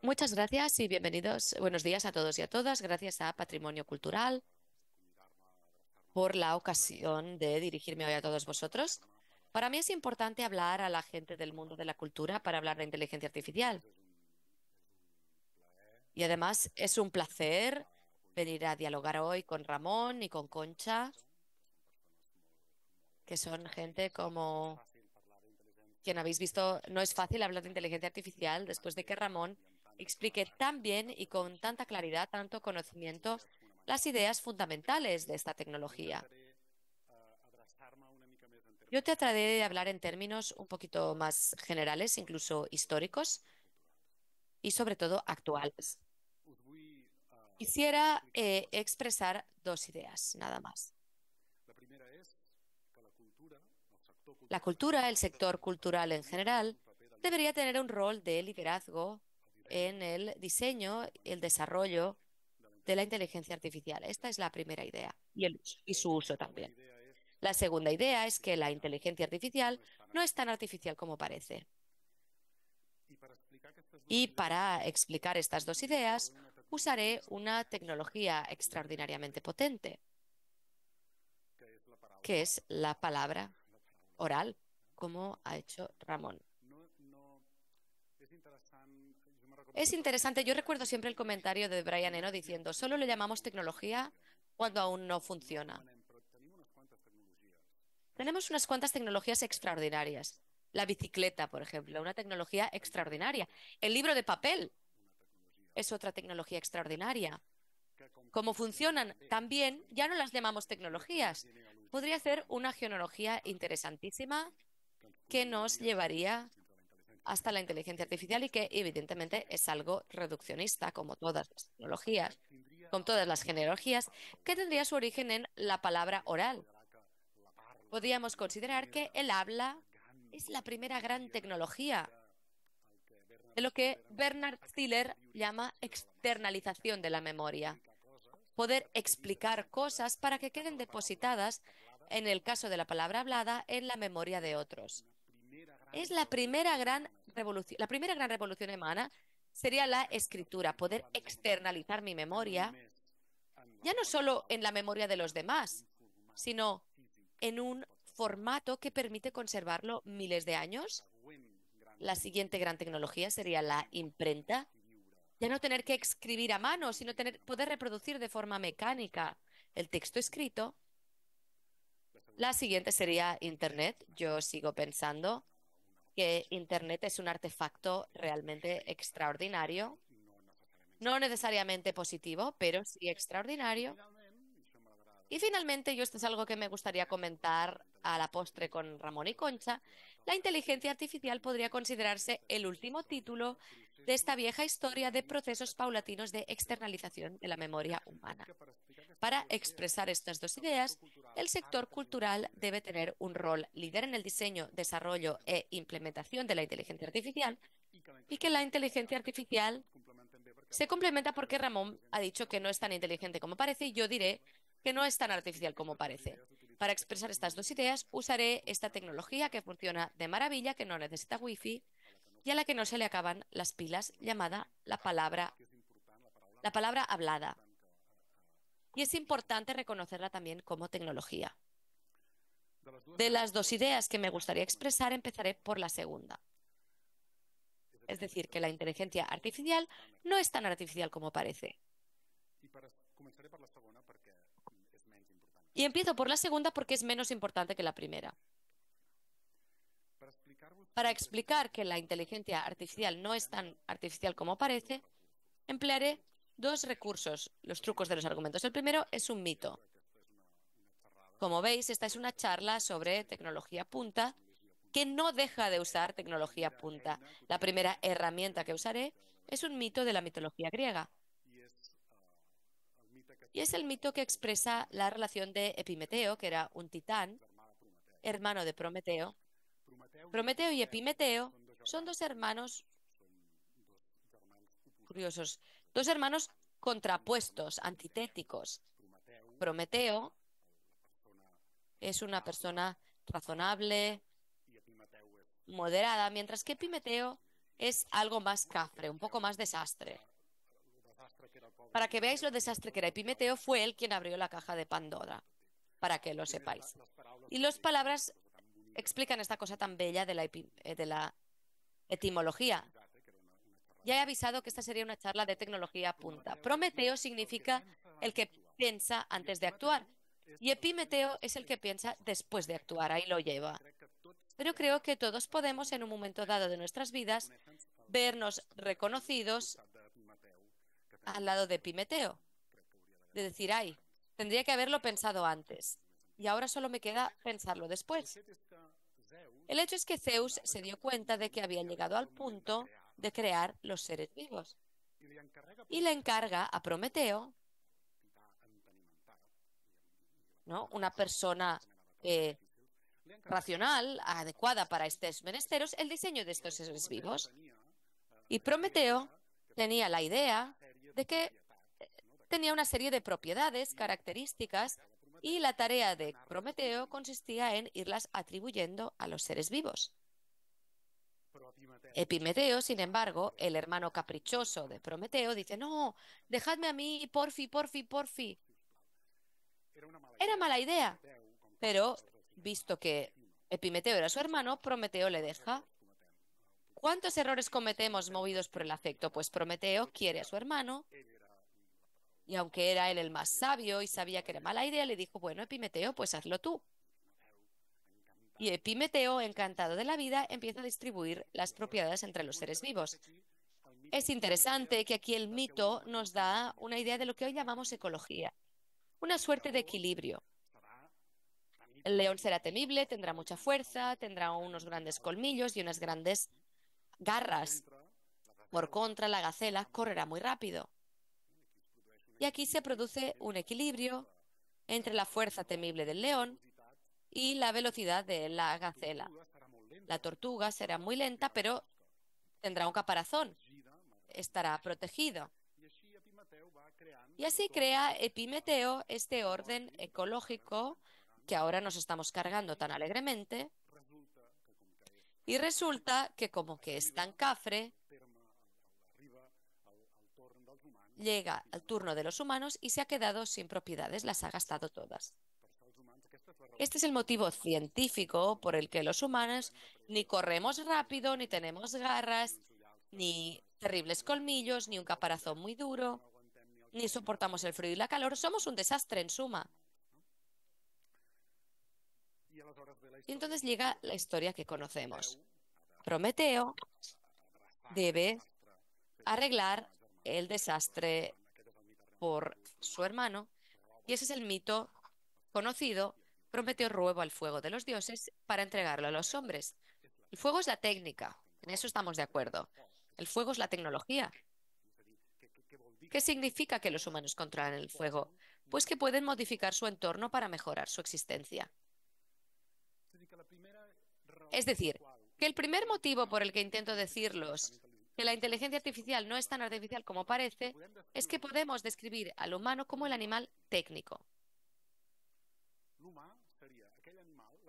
Muchas gracias y bienvenidos, buenos días a todos y a todas. Gracias a Patrimonio Cultural por la ocasión de dirigirme hoy a todos vosotros. Para mí es importante hablar a la gente del mundo de la cultura para hablar de inteligencia artificial. Y además es un placer venir a dialogar hoy con Ramón y con Concha, que son gente como quien habéis visto, no es fácil hablar de inteligencia artificial después de que Ramón explique tan bien y con tanta claridad, tanto conocimiento, las ideas fundamentales de esta tecnología. Yo te trataré de hablar en términos un poquito más generales, incluso históricos y sobre todo actuales. Quisiera eh, expresar dos ideas, nada más. La cultura, el sector cultural en general, debería tener un rol de liderazgo en el diseño y el desarrollo de la inteligencia artificial. Esta es la primera idea y, y su uso también. La segunda idea es que la inteligencia artificial no es tan artificial como parece. Y para explicar estas dos ideas, usaré una tecnología extraordinariamente potente, que es la palabra oral, como ha hecho Ramón. Es interesante, yo recuerdo siempre el comentario de Brian Eno diciendo, solo le llamamos tecnología cuando aún no funciona. Tenemos unas cuantas tecnologías extraordinarias. La bicicleta, por ejemplo, una tecnología extraordinaria. El libro de papel es otra tecnología extraordinaria. Como funcionan también, ya no las llamamos tecnologías, podría ser una genealogía interesantísima que nos llevaría hasta la inteligencia artificial y que evidentemente es algo reduccionista, como todas las tecnologías, con todas las genealogías, que tendría su origen en la palabra oral. Podríamos considerar que el habla es la primera gran tecnología de lo que Bernard Stiller llama externalización de la memoria poder explicar cosas para que queden depositadas, en el caso de la palabra hablada, en la memoria de otros. Es la primera gran revolución, la primera gran revolución humana sería la escritura, poder externalizar mi memoria, ya no solo en la memoria de los demás, sino en un formato que permite conservarlo miles de años. La siguiente gran tecnología sería la imprenta, ya no tener que escribir a mano, sino poder reproducir de forma mecánica el texto escrito. La siguiente sería Internet. Yo sigo pensando que Internet es un artefacto realmente extraordinario, no necesariamente positivo, pero sí extraordinario. Y finalmente, yo esto es algo que me gustaría comentar a la postre con Ramón y Concha, la inteligencia artificial podría considerarse el último título de esta vieja historia de procesos paulatinos de externalización de la memoria humana. Para expresar estas dos ideas, el sector cultural debe tener un rol líder en el diseño, desarrollo e implementación de la inteligencia artificial y que la inteligencia artificial se complementa porque Ramón ha dicho que no es tan inteligente como parece y yo diré que no es tan artificial como parece. Para expresar estas dos ideas usaré esta tecnología que funciona de maravilla, que no necesita wifi y a la que no se le acaban las pilas, llamada la palabra, la palabra hablada. Y es importante reconocerla también como tecnología. De las dos ideas que me gustaría expresar, empezaré por la segunda. Es decir, que la inteligencia artificial no es tan artificial como parece. Y empiezo por la segunda porque es menos importante que la primera. Para explicar que la inteligencia artificial no es tan artificial como parece, emplearé dos recursos, los trucos de los argumentos. El primero es un mito. Como veis, esta es una charla sobre tecnología punta que no deja de usar tecnología punta. La primera herramienta que usaré es un mito de la mitología griega. Y es el mito que expresa la relación de Epimeteo, que era un titán, hermano de Prometeo, Prometeo y Epimeteo son dos hermanos curiosos, dos hermanos contrapuestos, antitéticos. Prometeo es una persona razonable, moderada, mientras que Epimeteo es algo más cafre, un poco más desastre. Para que veáis lo desastre que era Epimeteo, fue él quien abrió la caja de Pandora, para que lo sepáis. Y las palabras explican esta cosa tan bella eh, de la, etimología. Ya he avisado que esta sería una charla de tecnología punta. Prometeo significa el que piensa antes de actuar y epimeteo es el que piensa después de actuar, ahí lo lleva. Pero creo que todos podemos en un momento dado de nuestras vidas vernos reconocidos al lado de epimeteo, de decir, ay, tendría que haberlo pensado antes y ahora solo me queda pensarlo después. El hecho es que Zeus se dio cuenta de que había llegado al punto de crear los seres vivos y le encarga a Prometeo, ¿no? una persona eh, racional, adecuada para estos menesteros, el diseño de estos seres vivos. Y Prometeo tenía la idea de que eh, tenía una serie de propiedades, características y la tarea de Prometeo consistía en irlas atribuyendo a los seres vivos. Epimeteo, sin embargo, el hermano caprichoso de Prometeo, dice, no, dejadme a mí, porfi, porfi, porfi. Era mala idea, pero visto que Epimeteo era su hermano, Prometeo le deja. ¿Cuántos errores cometemos movidos por el afecto? Pues Prometeo quiere a su hermano, y aunque era él el más sabio y sabía que era mala idea, le dijo, bueno, Epimeteo, pues hazlo tú. Y Epimeteo, encantado de la vida, empieza a distribuir las propiedades entre los seres vivos. Es interesante que aquí el mito nos da una idea de lo que hoy llamamos ecología, una suerte de equilibrio. El león será temible, tendrá mucha fuerza, tendrá unos grandes colmillos y unas grandes garras. Por contra, la gacela correrá muy rápido. Y aquí se produce un equilibrio entre la fuerza temible del león y la velocidad de la gacela. La tortuga será muy lenta, pero tendrá un caparazón, estará protegido. Y así crea Epimeteo este orden ecológico que ahora nos estamos cargando tan alegremente. Y resulta que como que es tan cafre, llega al turno de los humanos y se ha quedado sin propiedades, las ha gastado todas. Este es el motivo científico por el que los humanos ni corremos rápido, ni tenemos garras, ni terribles colmillos, ni un caparazón muy duro, ni soportamos el frío y la calor. Somos un desastre en suma. Y entonces llega la historia que conocemos. Prometeo debe arreglar el desastre por su hermano, y ese es el mito conocido, prometió ruego al fuego de los dioses para entregarlo a los hombres. El fuego es la técnica, en eso estamos de acuerdo. El fuego es la tecnología. ¿Qué significa que los humanos controlan el fuego? Pues que pueden modificar su entorno para mejorar su existencia. Es decir, que el primer motivo por el que intento decirlos que la inteligencia artificial no es tan artificial como parece es que podemos describir al humano como el animal técnico.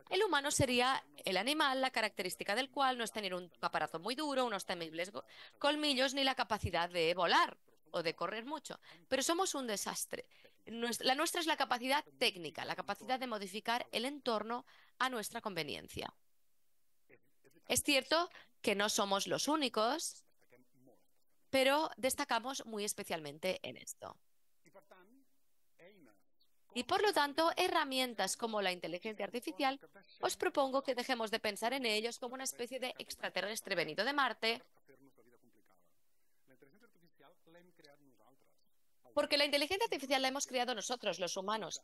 El humano sería el animal, la característica del cual no es tener un aparato muy duro, unos temibles colmillos, ni la capacidad de volar o de correr mucho. Pero somos un desastre. La nuestra es la capacidad técnica, la capacidad de modificar el entorno a nuestra conveniencia. Es cierto que no somos los únicos pero destacamos muy especialmente en esto. Y por lo tanto, herramientas como la inteligencia artificial, os propongo que dejemos de pensar en ellos como una especie de extraterrestre venido de Marte Porque la inteligencia artificial la hemos creado nosotros, los humanos.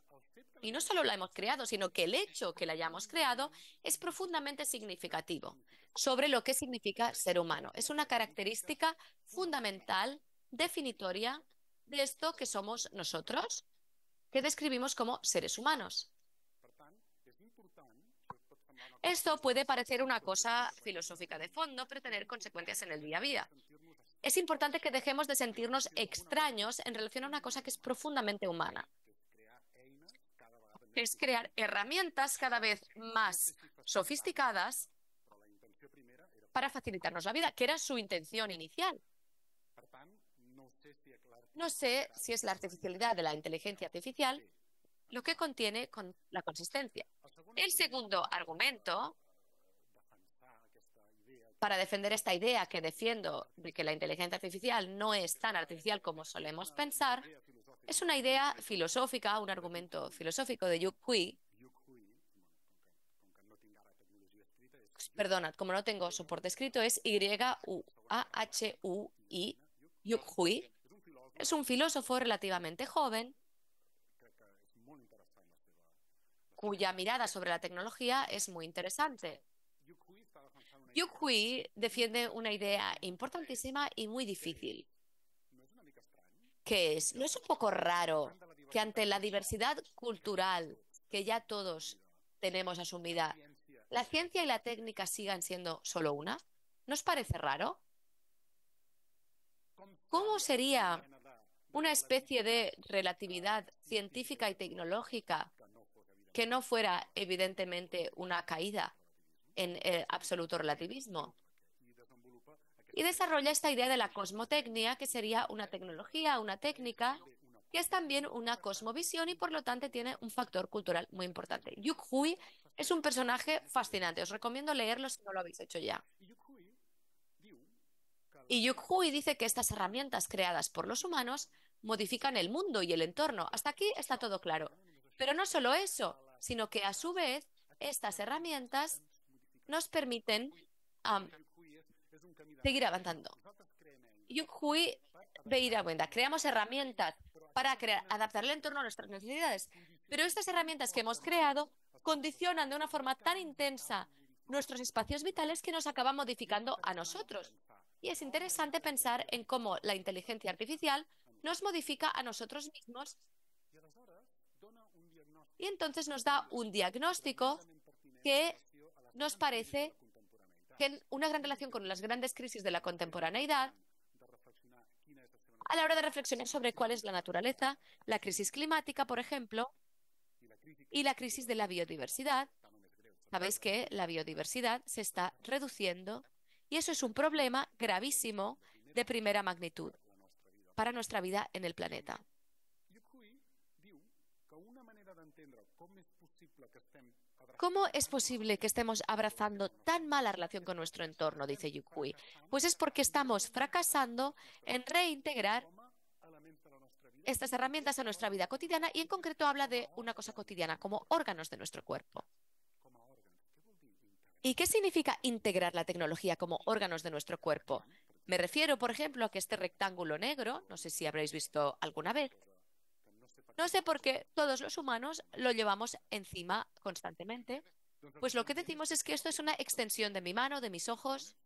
Y no solo la hemos creado, sino que el hecho que la hayamos creado es profundamente significativo sobre lo que significa ser humano. Es una característica fundamental, definitoria de esto que somos nosotros, que describimos como seres humanos. Esto puede parecer una cosa filosófica de fondo, pero tener consecuencias en el día a día es importante que dejemos de sentirnos extraños en relación a una cosa que es profundamente humana, es crear herramientas cada vez más sofisticadas para facilitarnos la vida, que era su intención inicial. No sé si es la artificialidad de la inteligencia artificial lo que contiene con la consistencia. El segundo argumento para defender esta idea que defiendo de que la inteligencia artificial no es tan artificial como solemos pensar, es una idea filosófica, un argumento filosófico de Yuk Hui. Perdona, como no tengo soporte escrito, es Y-U-A-H-U-I, Yuk Es un filósofo relativamente joven cuya mirada sobre la tecnología es muy interesante. Yukui defiende una idea importantísima y muy difícil, que es, ¿no es un poco raro que ante la diversidad cultural que ya todos tenemos asumida, la ciencia y la técnica sigan siendo solo una? ¿No ¿Nos parece raro? ¿Cómo sería una especie de relatividad científica y tecnológica que no fuera evidentemente una caída, en absoluto relativismo. Y desarrolla esta idea de la cosmotecnia, que sería una tecnología, una técnica, que es también una cosmovisión y por lo tanto tiene un factor cultural muy importante. Yuk Hui es un personaje fascinante, os recomiendo leerlo si no lo habéis hecho ya. Y Yuk Hui dice que estas herramientas creadas por los humanos modifican el mundo y el entorno. Hasta aquí está todo claro. Pero no solo eso, sino que a su vez estas herramientas nos permiten seguir avanzando. Yukhui a cuenta. creamos herramientas para crear, adaptar el entorno a nuestras necesidades, pero estas herramientas que hemos creado condicionan de una forma tan intensa nuestros espacios vitales que nos acaba modificando a nosotros. Y es interesante pensar en cómo la inteligencia artificial nos modifica a nosotros mismos y entonces nos da un diagnóstico que nos parece que una gran relación con las grandes crisis de la contemporaneidad a la hora de reflexionar sobre cuál es la naturaleza, la crisis climática, por ejemplo, y la crisis de la biodiversidad. Sabéis que la biodiversidad se está reduciendo y eso es un problema gravísimo de primera magnitud para nuestra vida en el planeta. ¿Cómo es posible que estemos abrazando tan mala relación con nuestro entorno? Dice Yukui. Pues es porque estamos fracasando en reintegrar estas herramientas a nuestra vida cotidiana y en concreto habla de una cosa cotidiana como órganos de nuestro cuerpo. ¿Y qué significa integrar la tecnología como órganos de nuestro cuerpo? Me refiero, por ejemplo, a que este rectángulo negro, no sé si habréis visto alguna vez, no sé por qué todos los humanos lo llevamos encima constantemente. Pues lo que decimos es que esto es una extensión de mi mano, de mis ojos,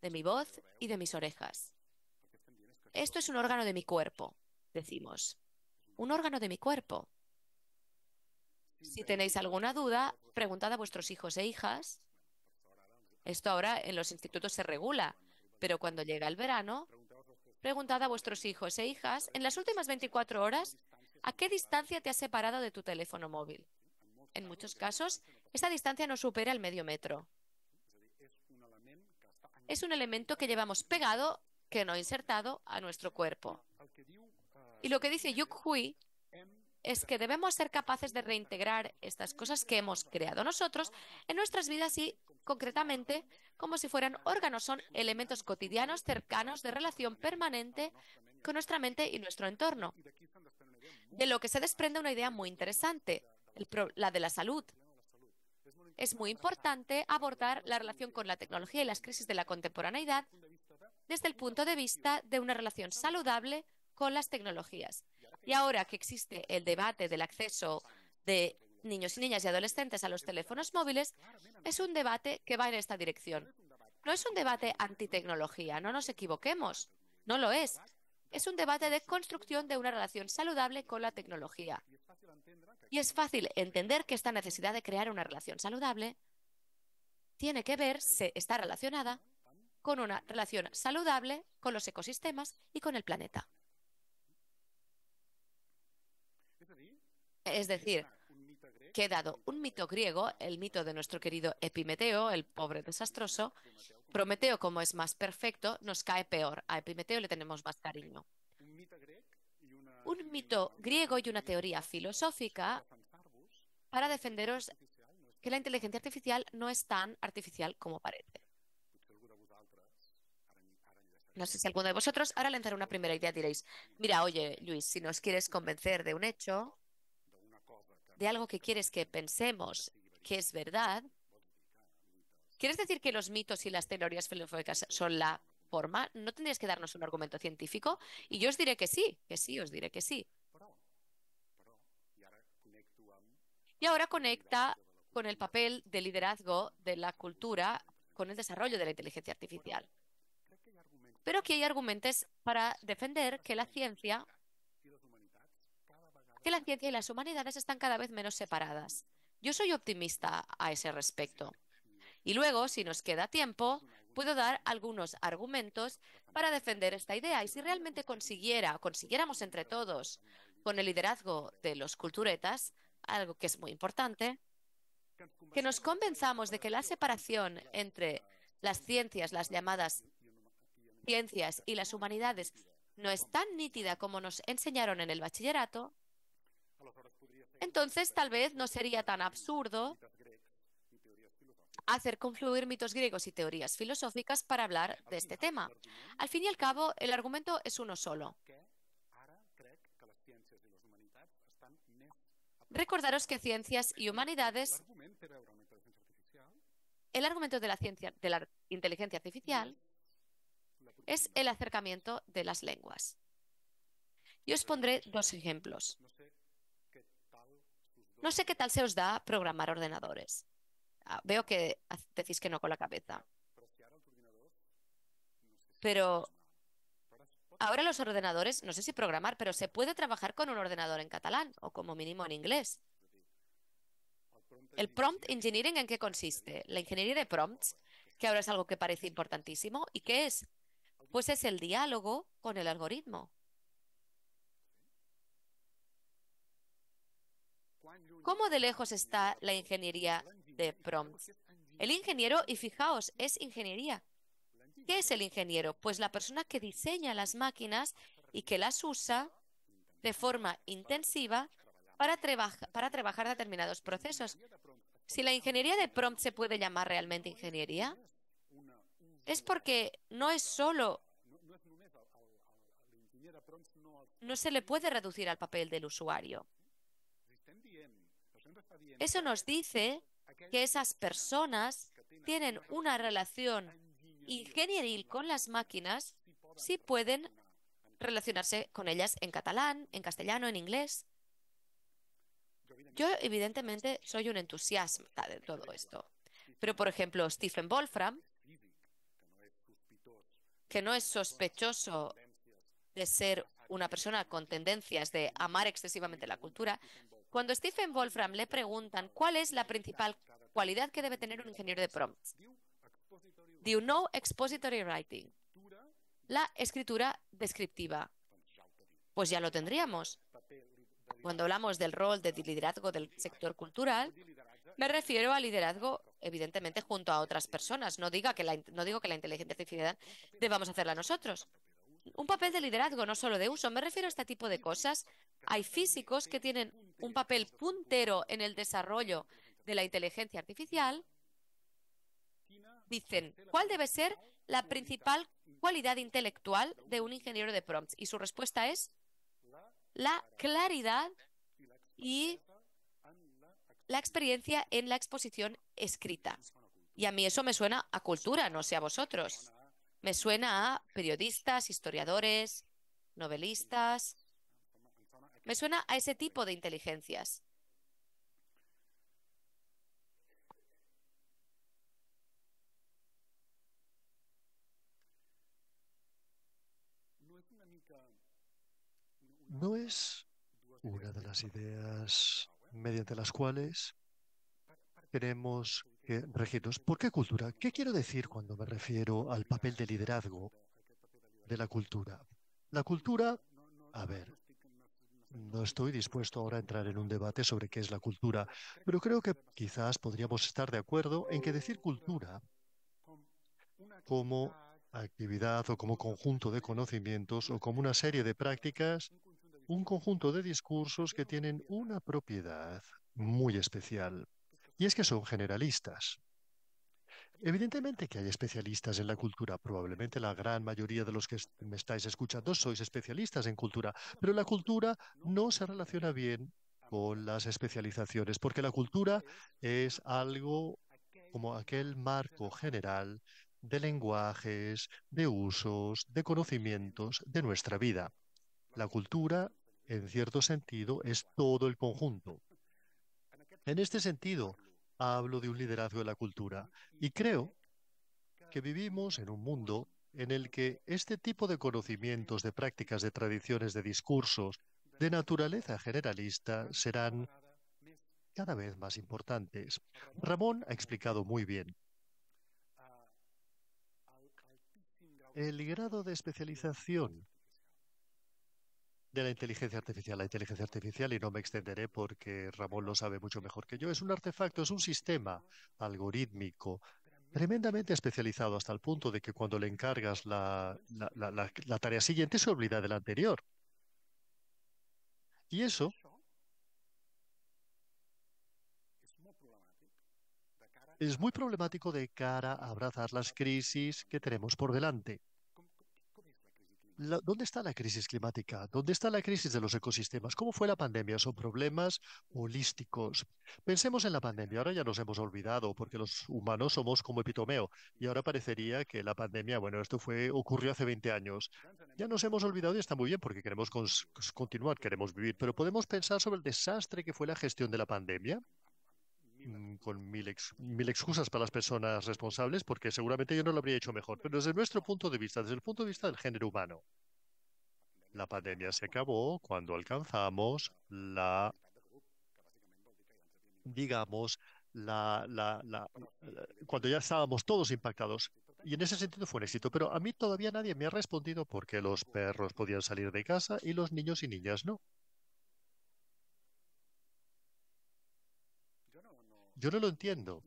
de mi voz y de mis orejas. Esto es un órgano de mi cuerpo, decimos. Un órgano de mi cuerpo. Si tenéis alguna duda, preguntad a vuestros hijos e hijas. Esto ahora en los institutos se regula, pero cuando llega el verano, preguntad a vuestros hijos e hijas, en las últimas 24 horas, ¿A qué distancia te has separado de tu teléfono móvil? En muchos casos, esa distancia no supera el medio metro. Es un elemento que llevamos pegado, que no insertado, a nuestro cuerpo. Y lo que dice Yuk Hui es que debemos ser capaces de reintegrar estas cosas que hemos creado nosotros en nuestras vidas y, concretamente, como si fueran órganos, son elementos cotidianos cercanos de relación permanente con nuestra mente y nuestro entorno de lo que se desprende una idea muy interesante, la de la salud. Es muy importante abordar la relación con la tecnología y las crisis de la contemporaneidad desde el punto de vista de una relación saludable con las tecnologías. Y ahora que existe el debate del acceso de niños y niñas y adolescentes a los teléfonos móviles, es un debate que va en esta dirección. No es un debate antitecnología, no nos equivoquemos, no lo es es un debate de construcción de una relación saludable con la tecnología. Y es fácil entender que esta necesidad de crear una relación saludable tiene que ver, se está relacionada con una relación saludable con los ecosistemas y con el planeta. Es decir, que dado un mito griego, el mito de nuestro querido Epimeteo, el pobre desastroso, Prometeo, como es más perfecto, nos cae peor. A Epimeteo le tenemos más cariño. Un mito griego y una teoría filosófica para defenderos que la inteligencia artificial no es tan artificial como parece. No sé si alguno de vosotros ahora lanzará una primera idea. Diréis, mira, oye, Luis, si nos quieres convencer de un hecho, de algo que quieres que pensemos que es verdad, ¿Quieres decir que los mitos y las teorías filosóficas son la forma? ¿No tendrías que darnos un argumento científico? Y yo os diré que sí, que sí, os diré que sí. Y ahora conecta con el papel de liderazgo de la cultura con el desarrollo de la inteligencia artificial. Pero aquí hay argumentos para defender que la ciencia que la ciencia y las humanidades están cada vez menos separadas. Yo soy optimista a ese respecto. Y luego, si nos queda tiempo, puedo dar algunos argumentos para defender esta idea. Y si realmente consiguiera, consiguiéramos entre todos, con el liderazgo de los culturetas, algo que es muy importante, que nos convenzamos de que la separación entre las ciencias, las llamadas ciencias y las humanidades, no es tan nítida como nos enseñaron en el bachillerato, entonces tal vez no sería tan absurdo hacer confluir mitos griegos y teorías filosóficas para hablar de este tema. Al fin y al cabo, el argumento es uno solo. Recordaros que ciencias y humanidades, el argumento de la ciencia de la inteligencia artificial es el acercamiento de las lenguas. Yo os pondré dos ejemplos. No sé qué tal se os da programar ordenadores. Veo que decís que no con la cabeza. Pero ahora los ordenadores, no sé si programar, pero se puede trabajar con un ordenador en catalán o como mínimo en inglés. ¿El prompt engineering en qué consiste? La ingeniería de prompts, que ahora es algo que parece importantísimo, ¿y qué es? Pues es el diálogo con el algoritmo. ¿Cómo de lejos está la ingeniería de prompts. El ingeniero, y fijaos, es ingeniería. ¿Qué es el ingeniero? Pues la persona que diseña las máquinas y que las usa de forma intensiva para, para trabajar determinados procesos. Si la ingeniería de prompt se puede llamar realmente ingeniería, es porque no es solo no se le puede reducir al papel del usuario. Eso nos dice que esas personas tienen una relación ingenieril con las máquinas si pueden relacionarse con ellas en catalán, en castellano, en inglés. Yo evidentemente soy un entusiasta de todo esto. Pero por ejemplo, Stephen Wolfram, que no es sospechoso de ser una persona con tendencias de amar excesivamente la cultura, cuando Stephen Wolfram le preguntan cuál es la principal cualidad que debe tener un ingeniero de prompts, do you know expository writing? La escritura descriptiva. Pues ya lo tendríamos. Cuando hablamos del rol de liderazgo del sector cultural, me refiero a liderazgo, evidentemente, junto a otras personas. No, diga que no digo que la inteligencia artificial debamos hacerla nosotros un papel de liderazgo, no solo de uso. Me refiero a este tipo de cosas. Hay físicos que tienen un papel puntero en el desarrollo de la inteligencia artificial. Dicen, ¿cuál debe ser la principal cualidad intelectual de un ingeniero de prompts? Y su respuesta es la claridad y la experiencia en la exposición escrita. Y a mí eso me suena a cultura, no sé a vosotros me suena a periodistas, historiadores, novelistas. Me suena a ese tipo de inteligencias. No es una de las ideas mediante las cuales queremos eh, ¿Por qué cultura? ¿Qué quiero decir cuando me refiero al papel de liderazgo de la cultura? La cultura, a ver, no estoy dispuesto ahora a entrar en un debate sobre qué es la cultura, pero creo que quizás podríamos estar de acuerdo en que decir cultura como actividad o como conjunto de conocimientos o como una serie de prácticas, un conjunto de discursos que tienen una propiedad muy especial y es que son generalistas. Evidentemente que hay especialistas en la cultura, probablemente la gran mayoría de los que me estáis escuchando sois especialistas en cultura, pero la cultura no se relaciona bien con las especializaciones, porque la cultura es algo como aquel marco general de lenguajes, de usos, de conocimientos de nuestra vida. La cultura, en cierto sentido, es todo el conjunto. En este sentido, hablo de un liderazgo de la cultura. Y creo que vivimos en un mundo en el que este tipo de conocimientos, de prácticas, de tradiciones, de discursos, de naturaleza generalista, serán cada vez más importantes. Ramón ha explicado muy bien. El grado de especialización de la inteligencia artificial. La inteligencia artificial, y no me extenderé porque Ramón lo sabe mucho mejor que yo, es un artefacto, es un sistema algorítmico tremendamente especializado hasta el punto de que cuando le encargas la, la, la tarea siguiente se olvida de la anterior. Y eso es muy problemático de cara a abrazar las crisis que tenemos por delante. ¿dónde está la crisis climática? ¿Dónde está la crisis de los ecosistemas? ¿Cómo fue la pandemia? Son problemas holísticos. Pensemos en la pandemia. Ahora ya nos hemos olvidado porque los humanos somos como epitomeo y ahora parecería que la pandemia, bueno, esto fue ocurrió hace 20 años. Ya nos hemos olvidado y está muy bien porque queremos continuar, queremos vivir, pero podemos pensar sobre el desastre que fue la gestión de la pandemia con mil, mil excusas para las personas responsables, porque seguramente yo no lo habría hecho mejor, pero desde nuestro punto de vista, desde el punto de vista del género humano, la pandemia se acabó cuando alcanzamos la, digamos, la, la, la, cuando ya estábamos todos impactados. Y en ese sentido fue un éxito, pero a mí todavía nadie me ha respondido por qué los perros podían salir de casa y los niños y niñas no. Yo no lo entiendo.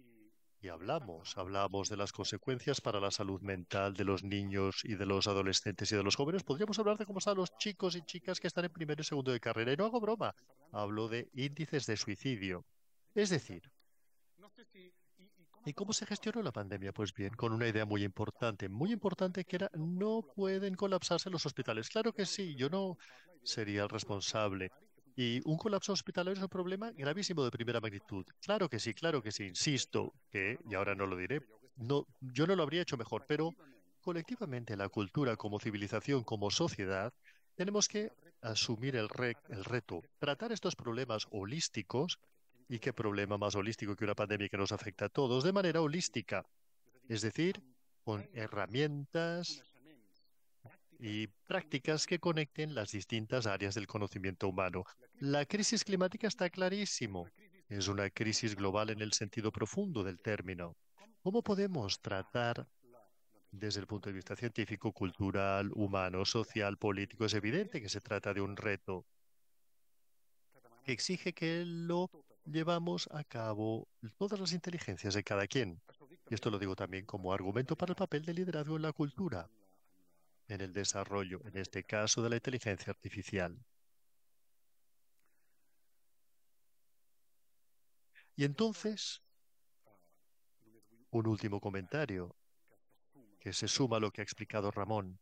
Y hablamos, hablamos de las consecuencias para la salud mental de los niños y de los adolescentes y de los jóvenes. Podríamos hablar de cómo están los chicos y chicas que están en primero y segundo de carrera. Y no hago broma, hablo de índices de suicidio. Es decir, ¿y cómo se gestionó la pandemia? Pues bien, con una idea muy importante, muy importante que era no pueden colapsarse los hospitales. Claro que sí, yo no sería el responsable y un colapso hospitalario es un problema gravísimo de primera magnitud. Claro que sí, claro que sí. Insisto que, y ahora no lo diré, no, yo no lo habría hecho mejor, pero colectivamente la cultura como civilización, como sociedad, tenemos que asumir el, el reto, tratar estos problemas holísticos, y qué problema más holístico que una pandemia que nos afecta a todos, de manera holística, es decir, con herramientas y prácticas que conecten las distintas áreas del conocimiento humano. La crisis climática está clarísimo. Es una crisis global en el sentido profundo del término. ¿Cómo podemos tratar desde el punto de vista científico, cultural, humano, social, político? Es evidente que se trata de un reto que exige que lo llevamos a cabo todas las inteligencias de cada quien. Y esto lo digo también como argumento para el papel de liderazgo en la cultura en el desarrollo, en este caso, de la inteligencia artificial. Y entonces, un último comentario que se suma a lo que ha explicado Ramón.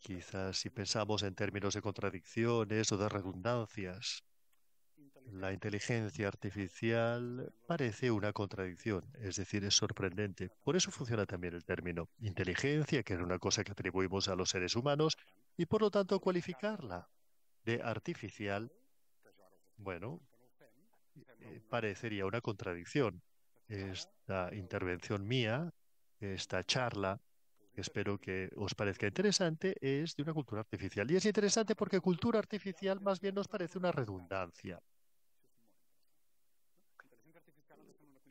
Quizás si pensamos en términos de contradicciones o de redundancias, la inteligencia artificial parece una contradicción, es decir, es sorprendente. Por eso funciona también el término inteligencia, que es una cosa que atribuimos a los seres humanos, y por lo tanto cualificarla de artificial, bueno, eh, parecería una contradicción. Esta intervención mía, esta charla, espero que os parezca interesante, es de una cultura artificial. Y es interesante porque cultura artificial más bien nos parece una redundancia.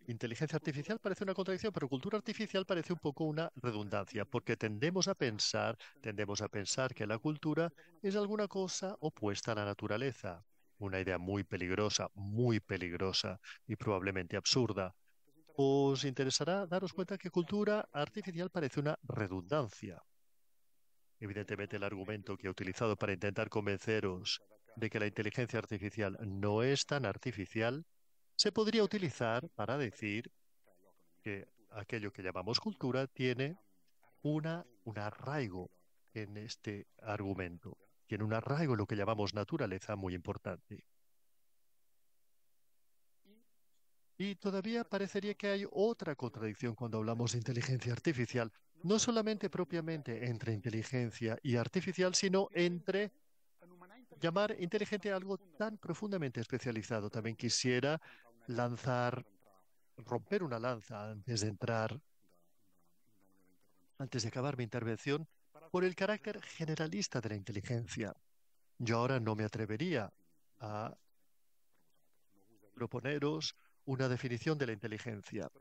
Inteligencia artificial parece una contradicción, pero cultura artificial parece un poco una redundancia, porque tendemos a pensar, tendemos a pensar que la cultura es alguna cosa opuesta a la naturaleza. Una idea muy peligrosa, muy peligrosa y probablemente absurda. Os interesará daros cuenta que cultura artificial parece una redundancia. Evidentemente el argumento que he utilizado para intentar convenceros de que la inteligencia artificial no es tan artificial se podría utilizar para decir que aquello que llamamos cultura tiene una, un arraigo en este argumento, tiene un arraigo en lo que llamamos naturaleza muy importante. Y todavía parecería que hay otra contradicción cuando hablamos de inteligencia artificial, no solamente propiamente entre inteligencia y artificial, sino entre llamar inteligente algo tan profundamente especializado. También quisiera lanzar, romper una lanza antes de entrar, antes de acabar mi intervención, por el carácter generalista de la inteligencia. Yo ahora no me atrevería a proponeros una definición de la inteligencia,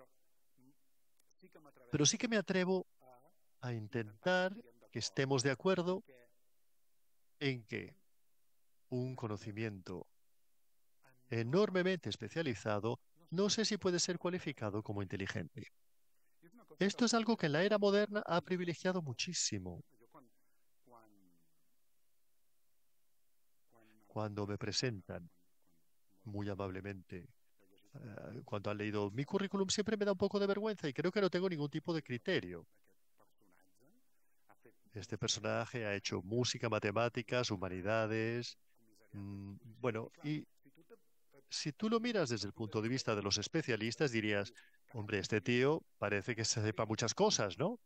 pero sí que me atrevo a intentar que estemos de acuerdo en que un conocimiento enormemente especializado, no sé si puede ser cualificado como inteligente. Esto es algo que en la era moderna ha privilegiado muchísimo. Cuando me presentan muy amablemente, eh, cuando han leído mi currículum, siempre me da un poco de vergüenza y creo que no tengo ningún tipo de criterio. Este personaje ha hecho música, matemáticas, humanidades, mm, bueno, y si tú lo miras desde el punto de vista de los especialistas, dirías, hombre, este tío parece que se sepa muchas cosas, ¿no?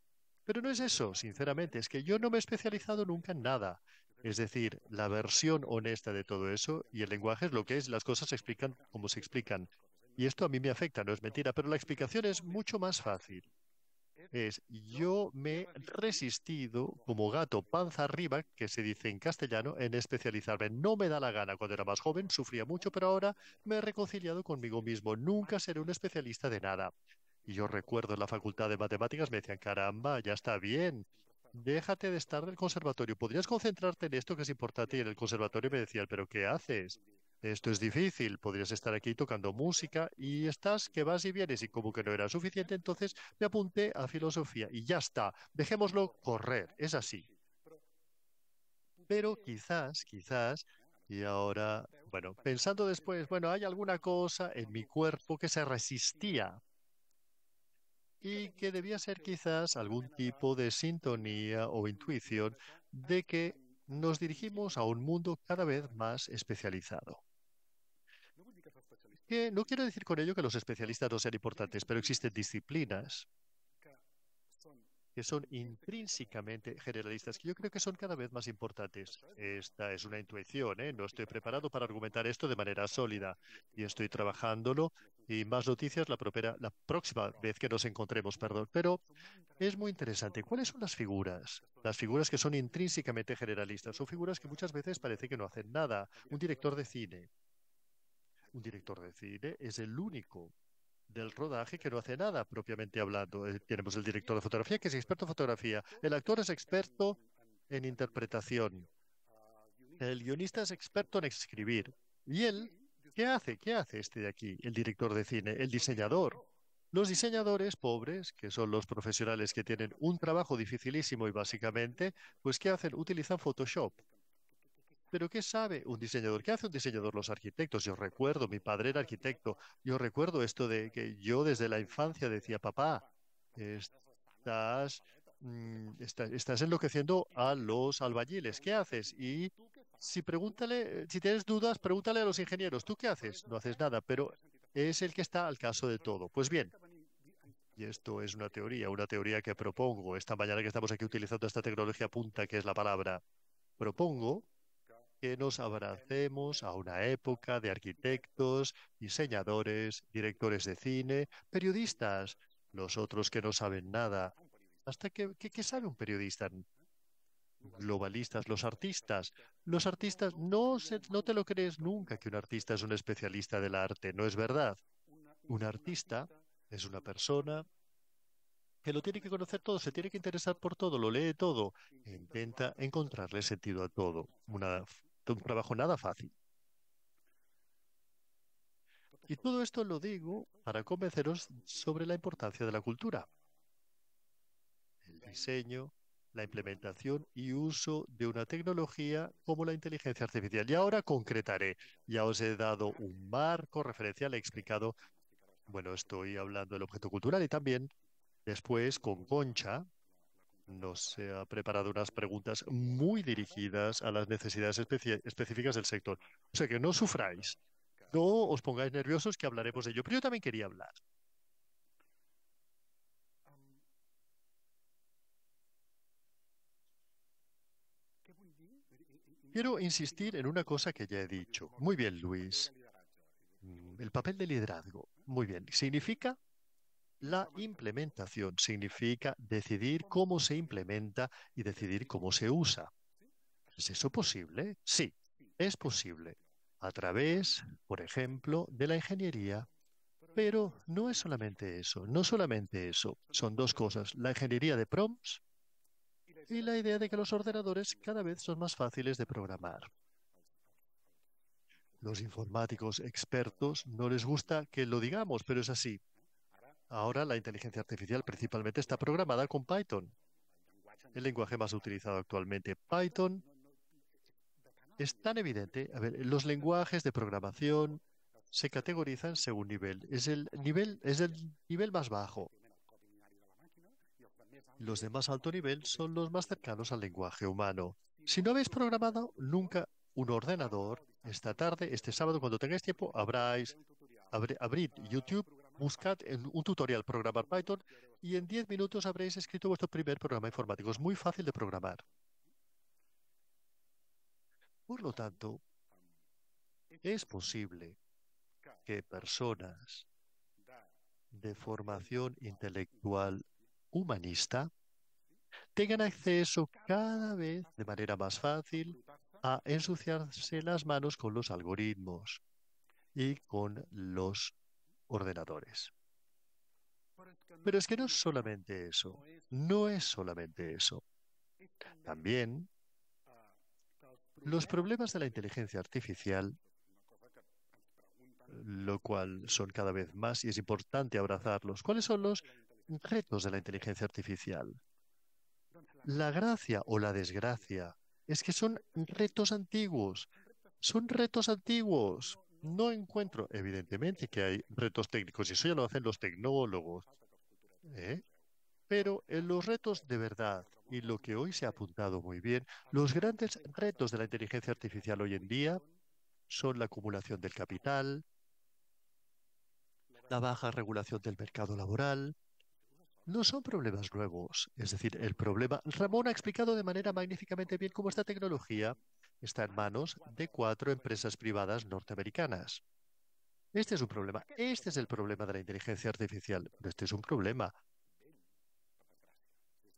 Pero no es eso, sinceramente, es que yo no me he especializado nunca en nada. Es decir, la versión honesta de todo eso y el lenguaje es lo que es, las cosas se explican como se explican. Y esto a mí me afecta, no es mentira, pero la explicación es mucho más fácil es yo me he resistido como gato panza arriba, que se dice en castellano, en especializarme. No me da la gana. Cuando era más joven sufría mucho, pero ahora me he reconciliado conmigo mismo. Nunca seré un especialista de nada. Y yo recuerdo en la facultad de matemáticas me decían, caramba, ya está bien. Déjate de estar en el conservatorio. ¿Podrías concentrarte en esto que es importante? Y en el conservatorio me decían, pero ¿qué haces? Esto es difícil, podrías estar aquí tocando música y estás que vas y vienes y como que no era suficiente, entonces me apunté a filosofía y ya está, dejémoslo correr, es así. Pero quizás, quizás, y ahora, bueno, pensando después, bueno, hay alguna cosa en mi cuerpo que se resistía y que debía ser quizás algún tipo de sintonía o intuición de que nos dirigimos a un mundo cada vez más especializado no quiero decir con ello que los especialistas no sean importantes, pero existen disciplinas que son intrínsecamente generalistas, que yo creo que son cada vez más importantes. Esta es una intuición, ¿eh? no estoy preparado para argumentar esto de manera sólida y estoy trabajándolo y más noticias la, la próxima vez que nos encontremos, perdón. Pero es muy interesante. ¿Cuáles son las figuras? Las figuras que son intrínsecamente generalistas son figuras que muchas veces parece que no hacen nada. Un director de cine, un director de cine es el único del rodaje que no hace nada propiamente hablando. Eh, tenemos el director de fotografía que es experto en fotografía, el actor es experto en interpretación, el guionista es experto en escribir. ¿Y él qué hace? ¿Qué hace este de aquí, el director de cine, el diseñador? Los diseñadores pobres, que son los profesionales que tienen un trabajo dificilísimo y básicamente, pues ¿qué hacen? Utilizan Photoshop pero ¿qué sabe un diseñador? ¿Qué hace un diseñador? Los arquitectos. Yo recuerdo, mi padre era arquitecto. Yo recuerdo esto de que yo desde la infancia decía, papá, estás, mm, estás enloqueciendo a los albañiles. ¿Qué haces? Y si pregúntale, si tienes dudas, pregúntale a los ingenieros. ¿Tú qué haces? No haces nada, pero es el que está al caso de todo. Pues bien, y esto es una teoría, una teoría que propongo esta mañana que estamos aquí utilizando esta tecnología punta que es la palabra. Propongo que nos abracemos a una época de arquitectos, diseñadores, directores de cine, periodistas, los otros que no saben nada. ¿Hasta que, qué sabe un periodista? globalistas, los artistas. Los artistas, no, no te lo crees nunca que un artista es un especialista del arte, no es verdad. Un artista es una persona que lo tiene que conocer todo, se tiene que interesar por todo, lo lee todo, e intenta encontrarle sentido a todo. Una un trabajo nada fácil. Y todo esto lo digo para convenceros sobre la importancia de la cultura, el diseño, la implementación y uso de una tecnología como la inteligencia artificial. Y ahora concretaré. Ya os he dado un marco referencial, he explicado, bueno, estoy hablando del objeto cultural y también después con Concha nos ha preparado unas preguntas muy dirigidas a las necesidades específicas del sector. O sea que no sufráis, no os pongáis nerviosos que hablaremos de ello. Pero yo también quería hablar. Quiero insistir en una cosa que ya he dicho. Muy bien, Luis. Mm, el papel de liderazgo. Muy bien. Significa la implementación significa decidir cómo se implementa y decidir cómo se usa. ¿Es eso posible? Sí, es posible. A través, por ejemplo, de la ingeniería. Pero no es solamente eso, no solamente eso. Son dos cosas, la ingeniería de prompts y la idea de que los ordenadores cada vez son más fáciles de programar. Los informáticos expertos no les gusta que lo digamos, pero es así. Ahora la inteligencia artificial principalmente está programada con Python, el lenguaje más utilizado actualmente. Python es tan evidente. A ver, los lenguajes de programación se categorizan según nivel. Es el nivel, es el nivel más bajo. Los de más alto nivel son los más cercanos al lenguaje humano. Si no habéis programado nunca un ordenador, esta tarde, este sábado, cuando tengáis tiempo, habráis, abrid YouTube Buscad en un tutorial programar Python y en 10 minutos habréis escrito vuestro primer programa informático. Es muy fácil de programar. Por lo tanto, es posible que personas de formación intelectual humanista tengan acceso cada vez de manera más fácil a ensuciarse las manos con los algoritmos y con los ordenadores. Pero es que no es solamente eso, no es solamente eso. También los problemas de la inteligencia artificial, lo cual son cada vez más y es importante abrazarlos. ¿Cuáles son los retos de la inteligencia artificial? La gracia o la desgracia es que son retos antiguos, son retos antiguos. No encuentro, evidentemente, que hay retos técnicos, y eso ya lo hacen los tecnólogos. ¿eh? Pero en los retos de verdad, y lo que hoy se ha apuntado muy bien, los grandes retos de la inteligencia artificial hoy en día son la acumulación del capital, la baja regulación del mercado laboral, no son problemas nuevos. Es decir, el problema, Ramón ha explicado de manera magníficamente bien cómo esta tecnología está en manos de cuatro empresas privadas norteamericanas. Este es un problema. Este es el problema de la inteligencia artificial. Este es un problema.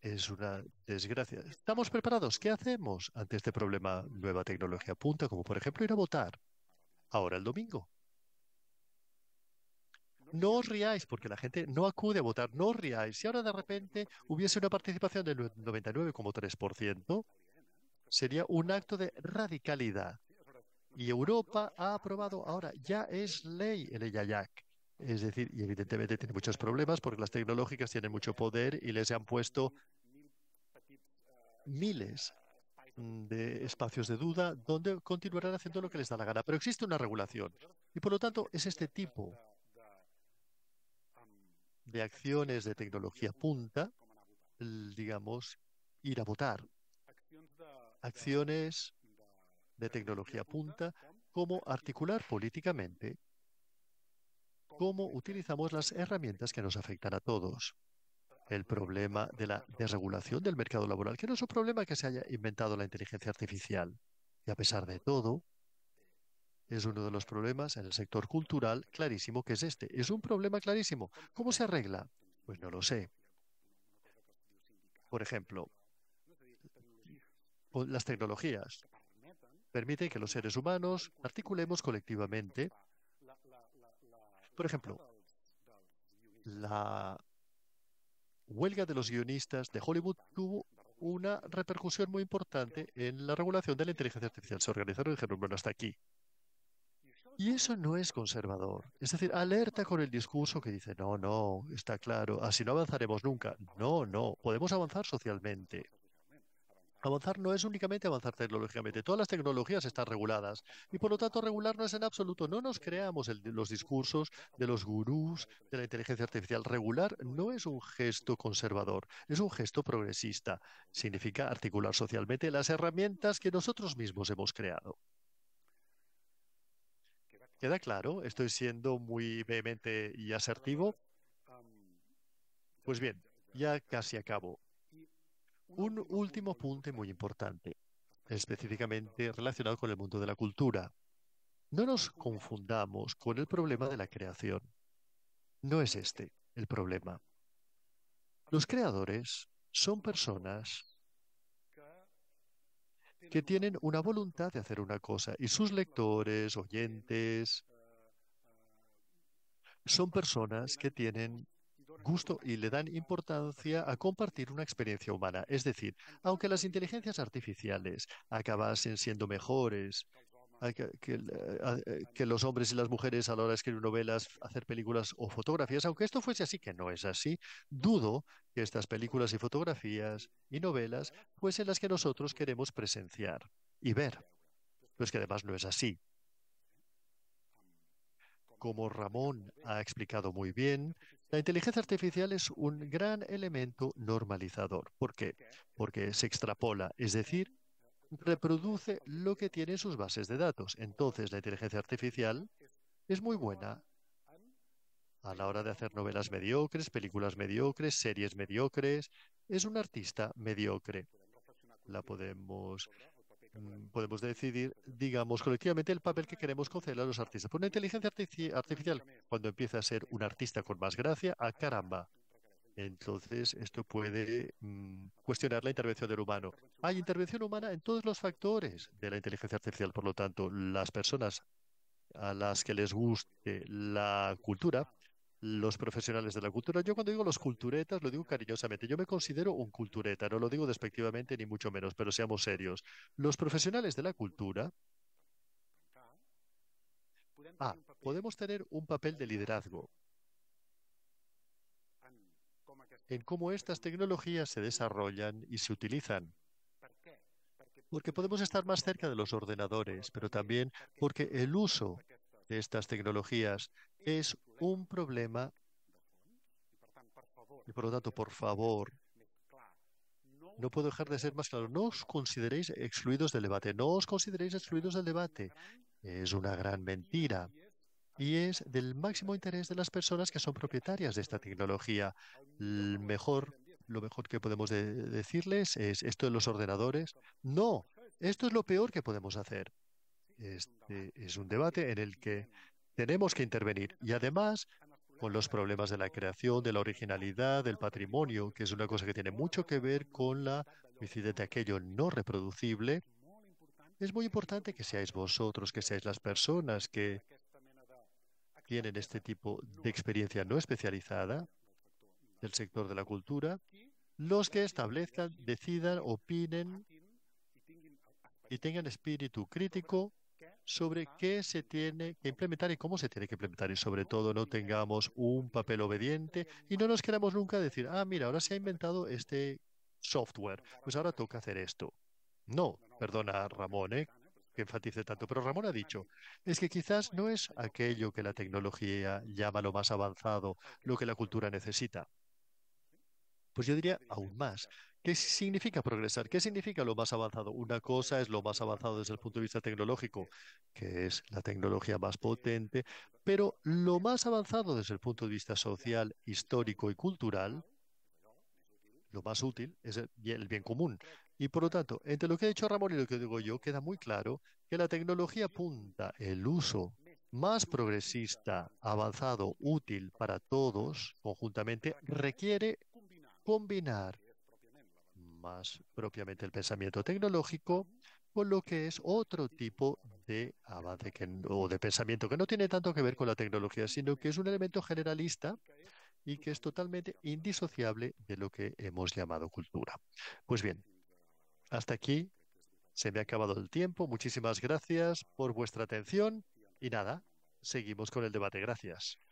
Es una desgracia. ¿Estamos preparados? ¿Qué hacemos ante este problema? Nueva tecnología apunta, como por ejemplo ir a votar ahora el domingo. No os riáis porque la gente no acude a votar, no os riáis. Si ahora de repente hubiese una participación del 99,3%, Sería un acto de radicalidad. Y Europa ha aprobado ahora, ya es ley el EYAYAC. Es decir, y evidentemente tiene muchos problemas porque las tecnológicas tienen mucho poder y les han puesto miles de espacios de duda donde continuarán haciendo lo que les da la gana. Pero existe una regulación y por lo tanto es este tipo de acciones de tecnología punta, digamos, ir a votar acciones de tecnología punta, cómo articular políticamente, cómo utilizamos las herramientas que nos afectan a todos. El problema de la desregulación del mercado laboral, que no es un problema que se haya inventado la inteligencia artificial. Y a pesar de todo, es uno de los problemas en el sector cultural clarísimo que es este. Es un problema clarísimo. ¿Cómo se arregla? Pues no lo sé. Por ejemplo, las tecnologías permiten que los seres humanos articulemos colectivamente, por ejemplo, la huelga de los guionistas de Hollywood tuvo una repercusión muy importante en la regulación de la inteligencia artificial. Se organizaron y dijeron, bueno, hasta aquí. Y eso no es conservador. Es decir, alerta con el discurso que dice, no, no, está claro, así no avanzaremos nunca. No, no, podemos avanzar socialmente. Avanzar no es únicamente avanzar tecnológicamente, todas las tecnologías están reguladas y por lo tanto regular no es en absoluto. No nos creamos los discursos de los gurús de la inteligencia artificial. Regular no es un gesto conservador, es un gesto progresista. Significa articular socialmente las herramientas que nosotros mismos hemos creado. ¿Queda claro? Estoy siendo muy vehemente y asertivo. Pues bien, ya casi acabo. Un último punto muy importante, específicamente relacionado con el mundo de la cultura. No nos confundamos con el problema de la creación. No es este el problema. Los creadores son personas que tienen una voluntad de hacer una cosa y sus lectores, oyentes, son personas que tienen gusto y le dan importancia a compartir una experiencia humana. Es decir, aunque las inteligencias artificiales acabasen siendo mejores eh, eh, que, los hombres y las mujeres a la hora de escribir novelas, hacer películas o fotografías, aunque esto fuese así, que no es así, dudo que estas películas y fotografías y novelas fuesen las que nosotros queremos presenciar y ver. pues que además no es así. Como Ramón ha explicado muy bien, la inteligencia artificial es un gran elemento normalizador. ¿Por qué? Porque se extrapola, es decir, reproduce lo que tiene en sus bases de datos. Entonces, la inteligencia artificial es muy buena a la hora de hacer novelas mediocres, películas mediocres, series mediocres. Es un artista mediocre. La podemos Mm. podemos decidir, digamos, colectivamente el papel que queremos conceder a los artistas. Por pues una inteligencia artificial, cuando empieza a ser un artista con más gracia, ¡a ah, caramba! Entonces, esto puede mm, cuestionar la intervención del humano. Hay intervención humana en todos los factores de la inteligencia artificial. Por lo tanto, las personas a las que les guste la cultura los profesionales de la cultura. Yo cuando digo los culturetas, lo digo cariñosamente. Yo me considero un cultureta, no lo digo despectivamente ni mucho menos, pero seamos serios. Los profesionales de la cultura Ah, podemos tener un papel de liderazgo en cómo estas tecnologías se desarrollan y se utilizan. Porque podemos estar más cerca de los ordenadores, pero también porque el uso de estas tecnologías es un problema y por lo tanto, por favor, no puedo dejar de ser más claro. No os consideréis excluidos del debate. No os consideréis excluidos del debate. Es una gran mentira. Y es del máximo interés de las personas que son propietarias de esta tecnología. mejor, lo mejor que podemos decirles es esto de los ordenadores. No, esto es lo peor que podemos hacer. Este es un debate en el que tenemos que intervenir y además con los problemas de la creación, de la originalidad, del patrimonio, que es una cosa que tiene mucho que ver con la incidencia de aquello no reproducible. Es muy importante que seáis vosotros, que seáis las personas que tienen este tipo de experiencia no especializada del sector de la cultura, los que establezcan, decidan, opinen y tengan espíritu crítico sobre qué se tiene que implementar y cómo se tiene que implementar. Y sobre todo no tengamos un papel obediente y no nos queramos nunca decir, ah, mira, ahora se ha inventado este software, pues ahora toca hacer esto. No, perdona Ramón, ¿eh? que enfatice tanto, pero Ramón ha dicho, es que quizás no es aquello que la tecnología llama lo más avanzado, lo que la cultura necesita. Pues yo diría aún más, ¿Qué significa progresar? ¿Qué significa lo más avanzado? Una cosa es lo más avanzado desde el punto de vista tecnológico, que es la tecnología más potente, pero lo más avanzado desde el punto de vista social, histórico y cultural, lo más útil es el bien, común. Y por lo tanto, entre lo que ha dicho Ramón y lo que digo yo, queda muy claro que la tecnología punta el uso más progresista, avanzado, útil para todos conjuntamente, requiere combinar más propiamente el pensamiento tecnológico, con lo que es otro tipo de avance que, o de pensamiento que no tiene tanto que ver con la tecnología, sino que es un elemento generalista y que es totalmente indisociable de lo que hemos llamado cultura. Pues bien, hasta aquí se me ha acabado el tiempo. Muchísimas gracias por vuestra atención y nada, seguimos con el debate. Gracias.